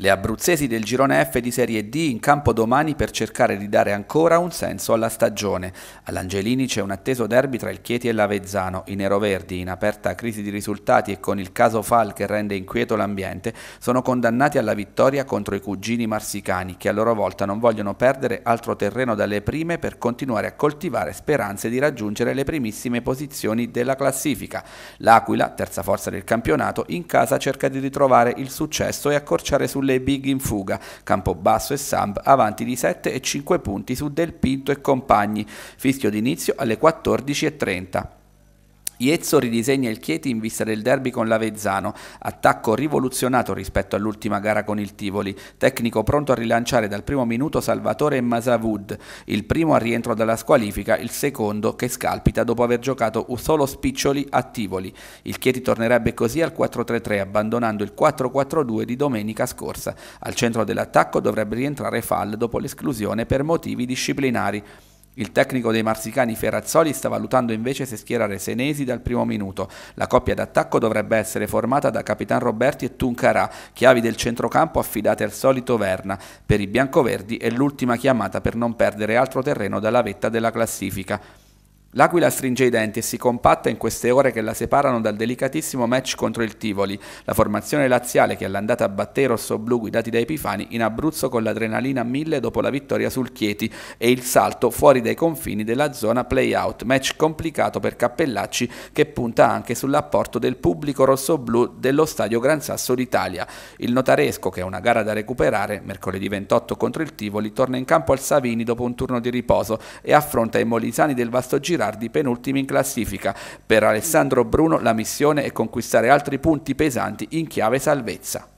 Le abruzzesi del girone F di Serie D in campo domani per cercare di dare ancora un senso alla stagione. All'Angelini c'è un atteso derby tra il Chieti e l'Avezzano. I neroverdi, in aperta crisi di risultati e con il caso Fal che rende inquieto l'ambiente, sono condannati alla vittoria contro i cugini marsicani che a loro volta non vogliono perdere altro terreno dalle prime per continuare a coltivare speranze di raggiungere le primissime posizioni della classifica. L'Aquila, terza forza del campionato, in casa cerca di ritrovare il successo e accorciare sulle le big in fuga, Campobasso e Samp avanti di 7 e 5 punti su Del Pinto e compagni, fischio d'inizio alle 14.30. Iezzo ridisegna il Chieti in vista del derby con l'Avezzano, attacco rivoluzionato rispetto all'ultima gara con il Tivoli, tecnico pronto a rilanciare dal primo minuto Salvatore e Masavud, il primo a rientro dalla squalifica, il secondo che scalpita dopo aver giocato un solo spiccioli a Tivoli. Il Chieti tornerebbe così al 4-3-3 abbandonando il 4-4-2 di domenica scorsa. Al centro dell'attacco dovrebbe rientrare Fall dopo l'esclusione per motivi disciplinari. Il tecnico dei marsicani Ferrazzoli sta valutando invece se schierare Senesi dal primo minuto. La coppia d'attacco dovrebbe essere formata da Capitan Roberti e Tuncarà, chiavi del centrocampo affidate al solito Verna. Per i biancoverdi è l'ultima chiamata per non perdere altro terreno dalla vetta della classifica. L'Aquila stringe i denti e si compatta in queste ore che la separano dal delicatissimo match contro il Tivoli, la formazione laziale che all'andata batté i rossoblù guidati da Epifani in Abruzzo con l'adrenalina a mille dopo la vittoria sul Chieti e il salto fuori dai confini della zona play-out, match complicato per Cappellacci che punta anche sull'apporto del pubblico rossoblù dello stadio Gran Sasso d'Italia. Il notaresco, che è una gara da recuperare, mercoledì 28 contro il Tivoli, torna in campo al Savini dopo un turno di riposo e affronta i molisani del Vasto Girato Riccardi, penultimi in classifica. Per Alessandro Bruno la missione è conquistare altri punti pesanti in chiave salvezza.